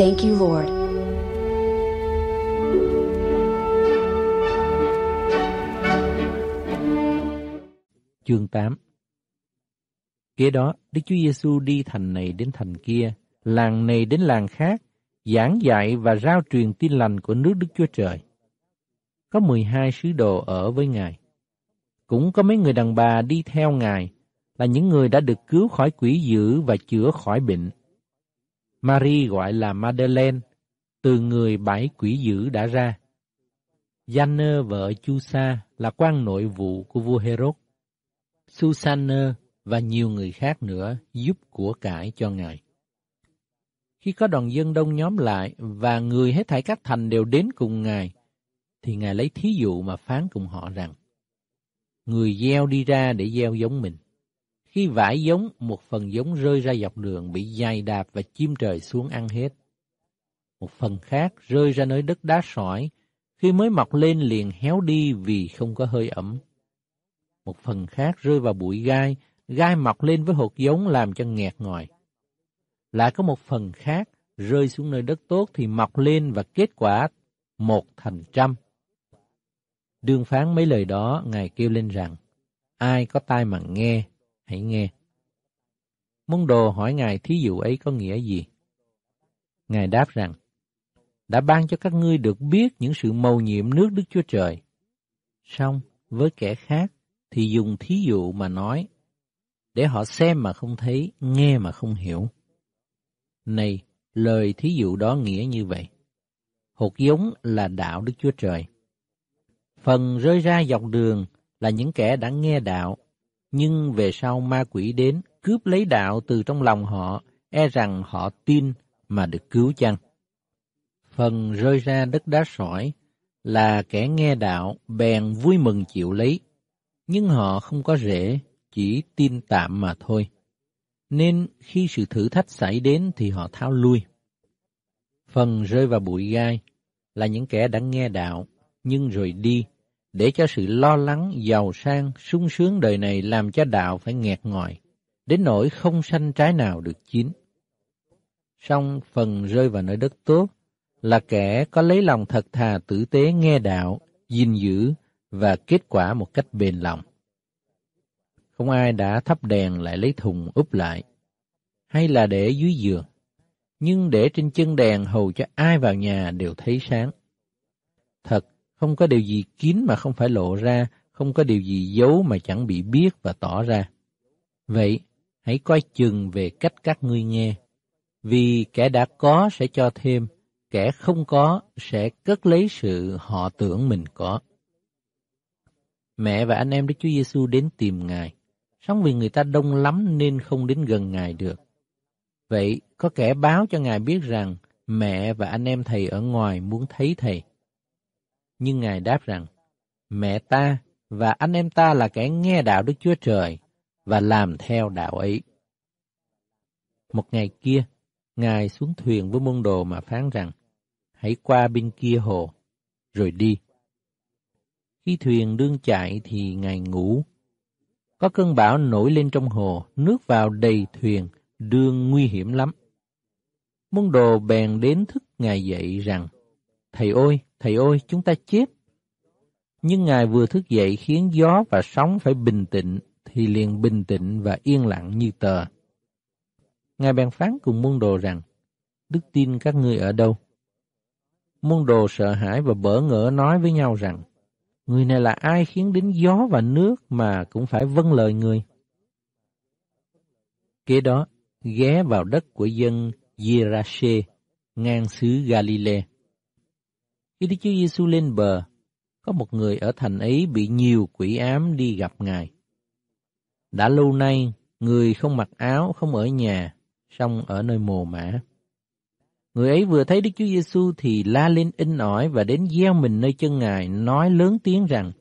thank you, Lord. Chương 8 Kế đó, Đức Chúa Giêsu đi thành này đến thành kia, làng này đến làng khác, giảng dạy và rao truyền tin lành của nước Đức Chúa Trời. Có 12 sứ đồ ở với Ngài. Cũng có mấy người đàn bà đi theo Ngài, là những người đã được cứu khỏi quỷ dữ và chữa khỏi bệnh. Marie gọi là Madeleine, từ người bãi quỷ dữ đã ra. Janne vợ Chusa là quan nội vụ của vua Herod. Susanne và nhiều người khác nữa giúp của cải cho ngài. Khi có đoàn dân đông nhóm lại và người hết thảy các thành đều đến cùng ngài, thì ngài lấy thí dụ mà phán cùng họ rằng: Người gieo đi ra để gieo giống mình. Khi vải giống, một phần giống rơi ra dọc đường bị dày đạp và chim trời xuống ăn hết. Một phần khác rơi ra nơi đất đá sỏi, khi mới mọc lên liền héo đi vì không có hơi ẩm. Một phần khác rơi vào bụi gai, gai mọc lên với hột giống làm cho nghẹt ngòi. Lại có một phần khác rơi xuống nơi đất tốt thì mọc lên và kết quả một thành trăm. Đương phán mấy lời đó, Ngài kêu lên rằng, ai có tai mà nghe, hãy nghe. Môn đồ hỏi Ngài thí dụ ấy có nghĩa gì? Ngài đáp rằng, đã ban cho các ngươi được biết những sự mầu nhiệm nước Đức Chúa Trời. Xong, với kẻ khác thì dùng thí dụ mà nói, để họ xem mà không thấy, nghe mà không hiểu. Này, lời thí dụ đó nghĩa như vậy. Hột giống là đạo Đức Chúa Trời. Phần rơi ra dọc đường là những kẻ đã nghe đạo nhưng về sau ma quỷ đến cướp lấy đạo từ trong lòng họ, e rằng họ tin mà được cứu chăng. Phần rơi ra đất đá sỏi là kẻ nghe đạo bèn vui mừng chịu lấy, nhưng họ không có rễ, chỉ tin tạm mà thôi. Nên khi sự thử thách xảy đến thì họ tháo lui. Phần rơi vào bụi gai là những kẻ đã nghe đạo nhưng rồi đi để cho sự lo lắng, giàu sang, sung sướng đời này làm cho đạo phải nghẹt ngòi, đến nỗi không sanh trái nào được chín. Song phần rơi vào nơi đất tốt là kẻ có lấy lòng thật thà tử tế nghe đạo, gìn giữ và kết quả một cách bền lòng. Không ai đã thắp đèn lại lấy thùng úp lại, hay là để dưới giường, nhưng để trên chân đèn hầu cho ai vào nhà đều thấy sáng. Thật không có điều gì kín mà không phải lộ ra, không có điều gì giấu mà chẳng bị biết và tỏ ra. Vậy, hãy coi chừng về cách các ngươi nghe, vì kẻ đã có sẽ cho thêm, kẻ không có sẽ cất lấy sự họ tưởng mình có. Mẹ và anh em Đức Chúa Giêsu đến tìm Ngài, sống vì người ta đông lắm nên không đến gần Ngài được. Vậy, có kẻ báo cho Ngài biết rằng mẹ và anh em Thầy ở ngoài muốn thấy Thầy. Nhưng Ngài đáp rằng, Mẹ ta và anh em ta là kẻ nghe đạo Đức Chúa Trời và làm theo đạo ấy. Một ngày kia, Ngài xuống thuyền với môn đồ mà phán rằng, hãy qua bên kia hồ, rồi đi. Khi thuyền đương chạy thì Ngài ngủ. Có cơn bão nổi lên trong hồ, nước vào đầy thuyền, đương nguy hiểm lắm. Môn đồ bèn đến thức Ngài dậy rằng, Thầy ơi, Thầy ơi, chúng ta chết. Nhưng Ngài vừa thức dậy khiến gió và sóng phải bình tĩnh, thì liền bình tĩnh và yên lặng như tờ. Ngài bèn phán cùng môn đồ rằng, Đức tin các ngươi ở đâu? Môn đồ sợ hãi và bỡ ngỡ nói với nhau rằng, Người này là ai khiến đến gió và nước mà cũng phải vâng lời người? Kế đó, ghé vào đất của dân Gerashe, ngang xứ Galilee. Khi Đức Chúa Giêsu lên bờ, có một người ở thành ấy bị nhiều quỷ ám đi gặp Ngài. Đã lâu nay, người không mặc áo, không ở nhà, song ở nơi mồ mả. Người ấy vừa thấy Đức Chúa Giêsu thì la lên in ỏi và đến gieo mình nơi chân Ngài, nói lớn tiếng rằng: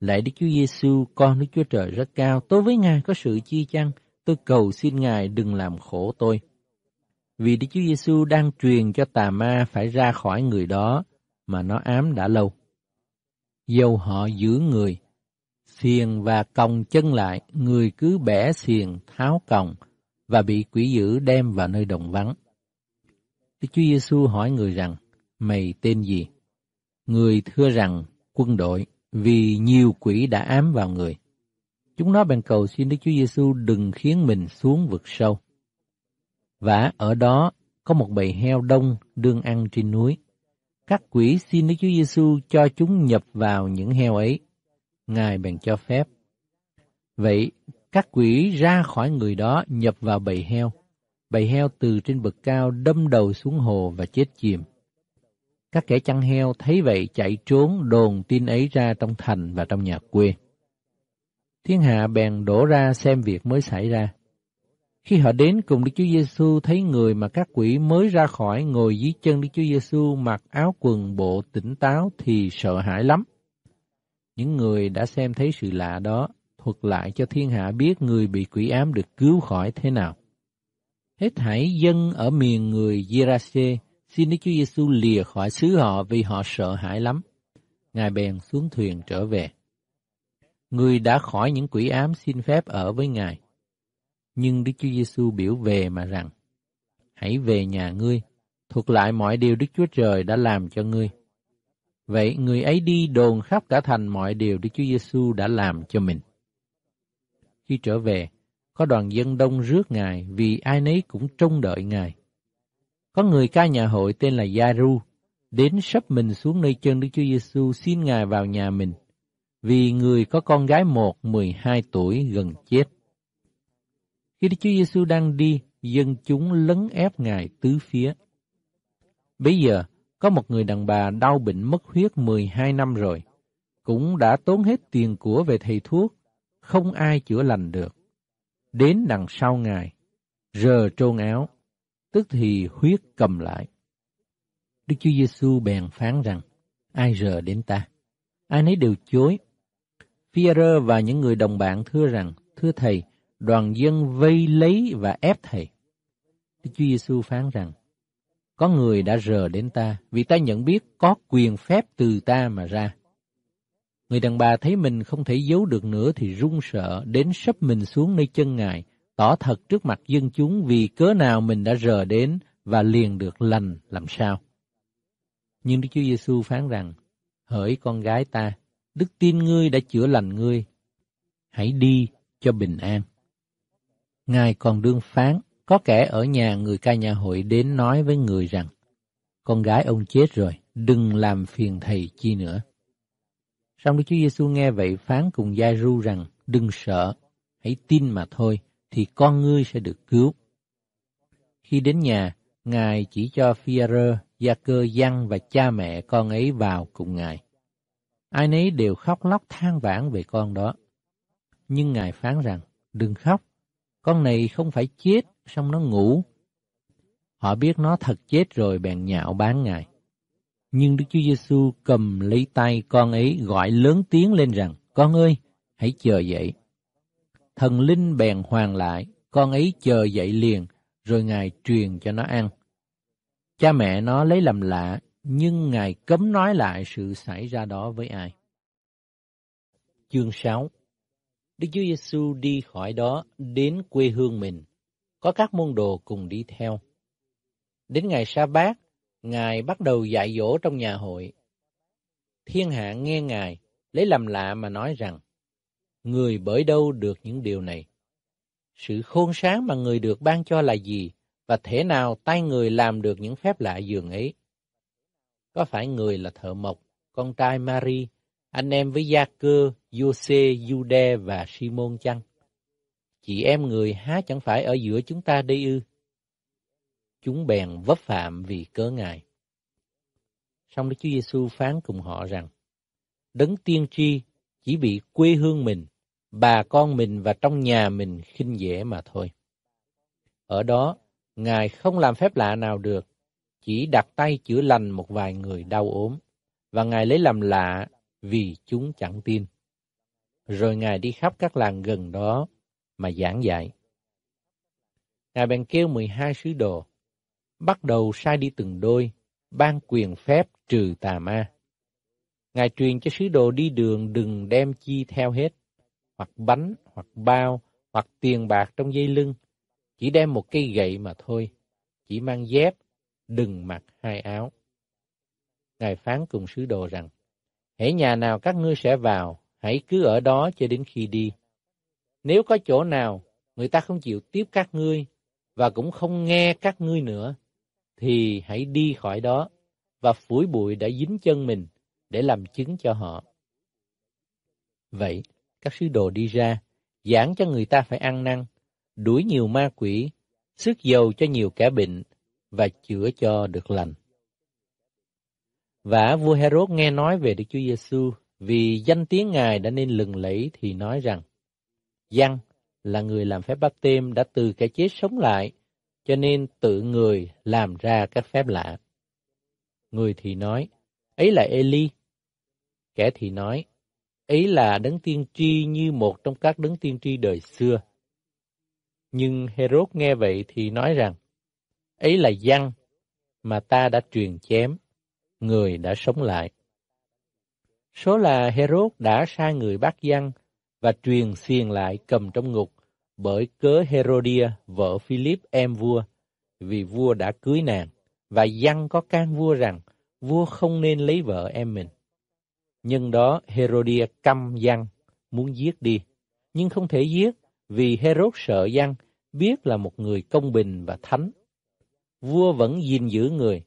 Lạy Đức Chúa Giêsu, con Đức Chúa Trời rất cao, tôi với Ngài có sự chi chăng? Tôi cầu xin Ngài đừng làm khổ tôi. Vì Đức Chúa Giêsu đang truyền cho tà ma phải ra khỏi người đó, mà nó ám đã lâu. Dầu họ giữ người, xiềng và còng chân lại, người cứ bẻ xiềng tháo còng và bị quỷ dữ đem vào nơi đồng vắng. Đức Chúa Giêsu hỏi người rằng, mày tên gì? Người thưa rằng, quân đội, vì nhiều quỷ đã ám vào người. Chúng nó bèn cầu xin Đức Chúa Giêsu đừng khiến mình xuống vực sâu. Và ở đó có một bầy heo đông đương ăn trên núi. Các quỷ xin Đức Chúa Giêsu cho chúng nhập vào những heo ấy. Ngài bèn cho phép. Vậy, các quỷ ra khỏi người đó nhập vào bầy heo. Bầy heo từ trên bậc cao đâm đầu xuống hồ và chết chìm. Các kẻ chăn heo thấy vậy chạy trốn đồn tin ấy ra trong thành và trong nhà quê. Thiên hạ bèn đổ ra xem việc mới xảy ra. Khi họ đến cùng Đức Chúa Giêsu thấy người mà các quỷ mới ra khỏi ngồi dưới chân Đức Chúa Giêsu mặc áo quần bộ tỉnh táo thì sợ hãi lắm. Những người đã xem thấy sự lạ đó thuật lại cho thiên hạ biết người bị quỷ ám được cứu khỏi thế nào. Hết hãy dân ở miền người Gerase xin Đức Chúa Giêsu lìa khỏi xứ họ vì họ sợ hãi lắm. Ngài bèn xuống thuyền trở về. Người đã khỏi những quỷ ám xin phép ở với Ngài nhưng Đức Chúa Giêsu biểu về mà rằng: Hãy về nhà ngươi, thuật lại mọi điều Đức Chúa Trời đã làm cho ngươi. Vậy người ấy đi đồn khắp cả thành mọi điều Đức Chúa Giêsu đã làm cho mình. Khi trở về, có đoàn dân đông rước Ngài vì ai nấy cũng trông đợi Ngài. Có người ca nhà hội tên là Giaru đến sắp mình xuống nơi chân Đức Chúa Giêsu xin Ngài vào nhà mình vì người có con gái một mười hai tuổi gần chết. Khi Đức Chúa Giêsu đang đi, dân chúng lấn ép Ngài tứ phía. Bây giờ, có một người đàn bà đau bệnh mất huyết 12 năm rồi, cũng đã tốn hết tiền của về thầy thuốc, không ai chữa lành được. Đến đằng sau Ngài, rờ trôn áo, tức thì huyết cầm lại. Đức Chúa Giêsu bèn phán rằng, ai rờ đến ta? Ai nấy đều chối. Phi-e-rơ và những người đồng bạn thưa rằng, thưa Thầy, đoàn dân vây lấy và ép thầy. Đức Chúa Giêsu phán rằng, có người đã rờ đến ta vì ta nhận biết có quyền phép từ ta mà ra. Người đàn bà thấy mình không thể giấu được nữa thì run sợ đến sấp mình xuống nơi chân ngài, tỏ thật trước mặt dân chúng vì cớ nào mình đã rờ đến và liền được lành làm sao. Nhưng Đức Chúa Giêsu phán rằng, hỡi con gái ta, đức tin ngươi đã chữa lành ngươi, hãy đi cho bình an. Ngài còn đương phán, có kẻ ở nhà người ca nhà hội đến nói với người rằng, con gái ông chết rồi, đừng làm phiền thầy chi nữa. Xong Đức Chúa Giêsu nghe vậy phán cùng gia ru rằng, đừng sợ, hãy tin mà thôi, thì con ngươi sẽ được cứu. Khi đến nhà, Ngài chỉ cho phi rơ Gia Cơ văn và cha mẹ con ấy vào cùng Ngài. Ai nấy đều khóc lóc than vãn về con đó. Nhưng Ngài phán rằng, đừng khóc, con này không phải chết, xong nó ngủ. Họ biết nó thật chết rồi bèn nhạo bán Ngài. Nhưng Đức Chúa Giêsu cầm lấy tay con ấy gọi lớn tiếng lên rằng, Con ơi, hãy chờ dậy. Thần linh bèn hoàng lại, con ấy chờ dậy liền, rồi Ngài truyền cho nó ăn. Cha mẹ nó lấy làm lạ, nhưng Ngài cấm nói lại sự xảy ra đó với ai. Chương 6 Đức Chúa Giêsu đi khỏi đó đến quê hương mình, có các môn đồ cùng đi theo. Đến ngày sa bát, Ngài bắt đầu dạy dỗ trong nhà hội. Thiên hạ nghe Ngài, lấy làm lạ mà nói rằng, Người bởi đâu được những điều này? Sự khôn sáng mà người được ban cho là gì? Và thể nào tay người làm được những phép lạ dường ấy? Có phải người là thợ mộc, con trai Marie, anh em với Gia Cơ, Giô-xê, Giu-đe và simon môn chăng? Chị em người há chẳng phải ở giữa chúng ta đây ư? Chúng bèn vấp phạm vì cớ ngài. Xong Đức Chúa Giêsu phán cùng họ rằng, Đấng tiên tri chỉ bị quê hương mình, bà con mình và trong nhà mình khinh dễ mà thôi. Ở đó, Ngài không làm phép lạ nào được, chỉ đặt tay chữa lành một vài người đau ốm, và Ngài lấy làm lạ vì chúng chẳng tin. Rồi Ngài đi khắp các làng gần đó mà giảng dạy. Ngài bèn kêu 12 sứ đồ, bắt đầu sai đi từng đôi, ban quyền phép trừ tà ma. Ngài truyền cho sứ đồ đi đường đừng đem chi theo hết, hoặc bánh, hoặc bao, hoặc tiền bạc trong dây lưng, chỉ đem một cây gậy mà thôi, chỉ mang dép, đừng mặc hai áo. Ngài phán cùng sứ đồ rằng, Hãy nhà nào các ngươi sẽ vào, hãy cứ ở đó cho đến khi đi. Nếu có chỗ nào người ta không chịu tiếp các ngươi và cũng không nghe các ngươi nữa, thì hãy đi khỏi đó và phủi bụi đã dính chân mình để làm chứng cho họ. Vậy, các sứ đồ đi ra, giảng cho người ta phải ăn năn, đuổi nhiều ma quỷ, sức dầu cho nhiều kẻ bệnh và chữa cho được lành. Và vua Herod nghe nói về Đức Chúa Giêsu vì danh tiếng Ngài đã nên lừng lẫy thì nói rằng Giăng là người làm phép báp têm đã từ cái chết sống lại, cho nên tự người làm ra các phép lạ. Người thì nói, ấy là Eli. Kẻ thì nói, ấy là đấng tiên tri như một trong các đấng tiên tri đời xưa. Nhưng Herod nghe vậy thì nói rằng, ấy là Giăng mà ta đã truyền chém người đã sống lại. Số là Herod đã sai người bắt giăng và truyền xiềng lại cầm trong ngục bởi cớ Herodia vợ Philip em vua, vì vua đã cưới nàng và dân có can vua rằng vua không nên lấy vợ em mình. Nhân đó Herodia căm dân muốn giết đi, nhưng không thể giết vì Herod sợ dân biết là một người công bình và thánh. Vua vẫn gìn giữ người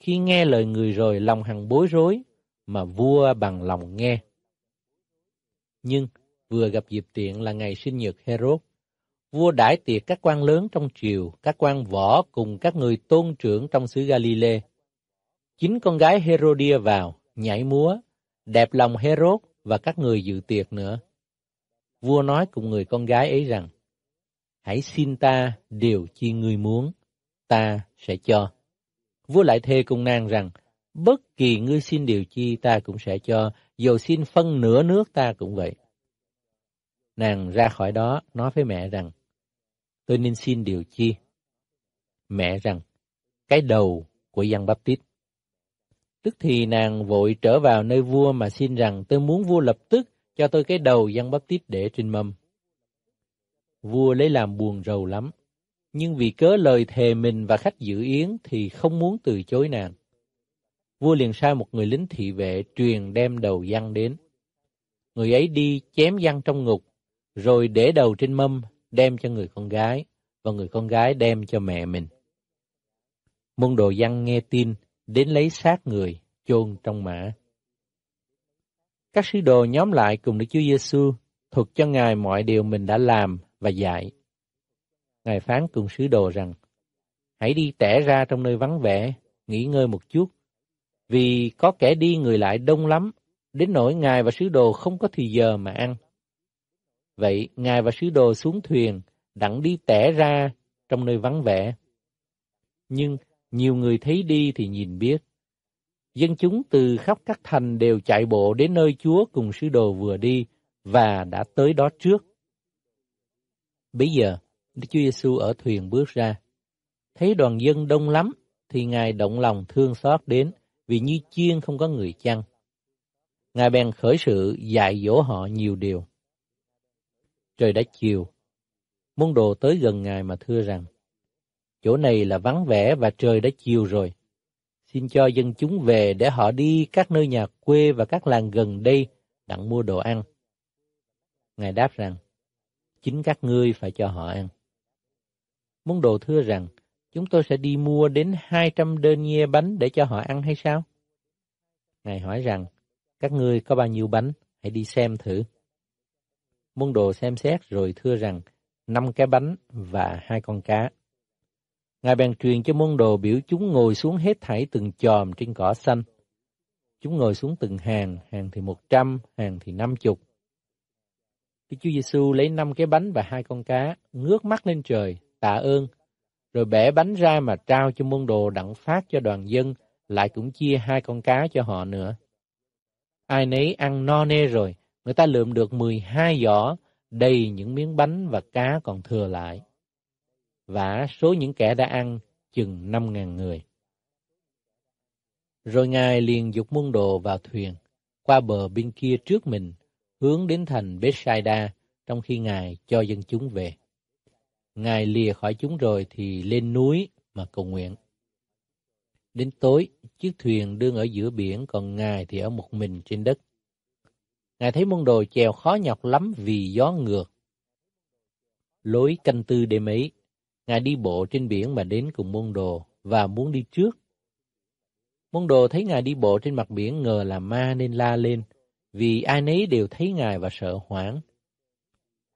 khi nghe lời người rồi lòng hằng bối rối, mà vua bằng lòng nghe. Nhưng vừa gặp dịp tiện là ngày sinh nhật Herod, vua đãi tiệc các quan lớn trong triều, các quan võ cùng các người tôn trưởng trong xứ Galile. Chính con gái Herodia vào, nhảy múa, đẹp lòng Herod và các người dự tiệc nữa. Vua nói cùng người con gái ấy rằng, Hãy xin ta điều chi ngươi muốn, ta sẽ cho. Vua lại thề cùng nàng rằng, bất kỳ ngươi xin điều chi ta cũng sẽ cho, dù xin phân nửa nước ta cũng vậy. Nàng ra khỏi đó nói với mẹ rằng, tôi nên xin điều chi? Mẹ rằng, cái đầu của dân bắp Tít. Tức thì nàng vội trở vào nơi vua mà xin rằng tôi muốn vua lập tức cho tôi cái đầu dân bắp Tít để trên mâm. Vua lấy làm buồn rầu lắm, nhưng vì cớ lời thề mình và khách dự yến thì không muốn từ chối nàng. Vua liền sai một người lính thị vệ truyền đem đầu văn đến. Người ấy đi chém văn trong ngục, rồi để đầu trên mâm đem cho người con gái, và người con gái đem cho mẹ mình. Môn đồ văn nghe tin, đến lấy xác người, chôn trong mã. Các sứ đồ nhóm lại cùng Đức Chúa Giêsu thuật cho Ngài mọi điều mình đã làm và dạy. Ngài phán cùng sứ đồ rằng, hãy đi tẻ ra trong nơi vắng vẻ, nghỉ ngơi một chút, vì có kẻ đi người lại đông lắm, đến nỗi Ngài và sứ đồ không có thì giờ mà ăn. Vậy Ngài và sứ đồ xuống thuyền, đặng đi tẻ ra trong nơi vắng vẻ. Nhưng nhiều người thấy đi thì nhìn biết. Dân chúng từ khắp các thành đều chạy bộ đến nơi Chúa cùng sứ đồ vừa đi và đã tới đó trước. Bây giờ, Đức Chúa Giêsu ở thuyền bước ra. Thấy đoàn dân đông lắm thì Ngài động lòng thương xót đến vì như chiên không có người chăn. Ngài bèn khởi sự dạy dỗ họ nhiều điều. Trời đã chiều, môn đồ tới gần Ngài mà thưa rằng, chỗ này là vắng vẻ và trời đã chiều rồi. Xin cho dân chúng về để họ đi các nơi nhà quê và các làng gần đây đặng mua đồ ăn. Ngài đáp rằng, chính các ngươi phải cho họ ăn môn đồ thưa rằng, chúng tôi sẽ đi mua đến 200 đơn nghe bánh để cho họ ăn hay sao? Ngài hỏi rằng, các ngươi có bao nhiêu bánh, hãy đi xem thử. Môn đồ xem xét rồi thưa rằng, năm cái bánh và hai con cá. Ngài bèn truyền cho môn đồ biểu chúng ngồi xuống hết thảy từng chòm trên cỏ xanh. Chúng ngồi xuống từng hàng, hàng thì một trăm, hàng thì năm chục. Đức Chúa Giêsu lấy năm cái bánh và hai con cá, ngước mắt lên trời, tạ ơn, rồi bẻ bánh ra mà trao cho môn đồ đặng phát cho đoàn dân, lại cũng chia hai con cá cho họ nữa. Ai nấy ăn no nê rồi, người ta lượm được 12 giỏ, đầy những miếng bánh và cá còn thừa lại. Và số những kẻ đã ăn chừng 5.000 người. Rồi Ngài liền dục môn đồ vào thuyền, qua bờ bên kia trước mình, hướng đến thành Bethsaida, trong khi Ngài cho dân chúng về. Ngài lìa khỏi chúng rồi thì lên núi mà cầu nguyện. Đến tối, chiếc thuyền đương ở giữa biển, còn Ngài thì ở một mình trên đất. Ngài thấy môn đồ chèo khó nhọc lắm vì gió ngược. Lối canh tư đêm ấy, Ngài đi bộ trên biển mà đến cùng môn đồ và muốn đi trước. Môn đồ thấy Ngài đi bộ trên mặt biển ngờ là ma nên la lên, vì ai nấy đều thấy Ngài và sợ hoảng.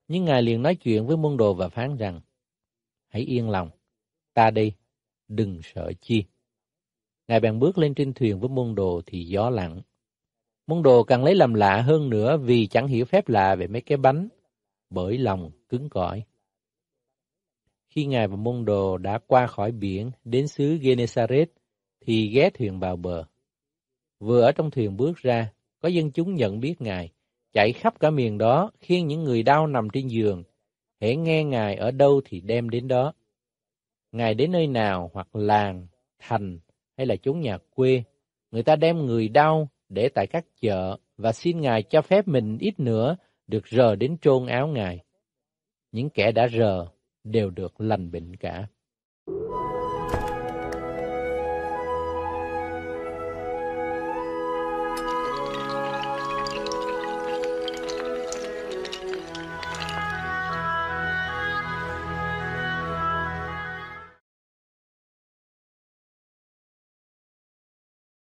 Nhưng Ngài liền nói chuyện với môn đồ và phán rằng, hãy yên lòng, ta đi đừng sợ chi. Ngài bèn bước lên trên thuyền với môn đồ thì gió lặng. Môn đồ càng lấy làm lạ hơn nữa vì chẳng hiểu phép lạ về mấy cái bánh, bởi lòng cứng cỏi. Khi Ngài và môn đồ đã qua khỏi biển đến xứ Genesaret, thì ghé thuyền vào bờ. Vừa ở trong thuyền bước ra, có dân chúng nhận biết Ngài, chạy khắp cả miền đó, khiêng những người đau nằm trên giường, hễ nghe Ngài ở đâu thì đem đến đó. Ngài đến nơi nào hoặc làng, thành hay là chốn nhà quê, người ta đem người đau để tại các chợ và xin Ngài cho phép mình ít nữa được rờ đến trôn áo Ngài. Những kẻ đã rờ đều được lành bệnh cả.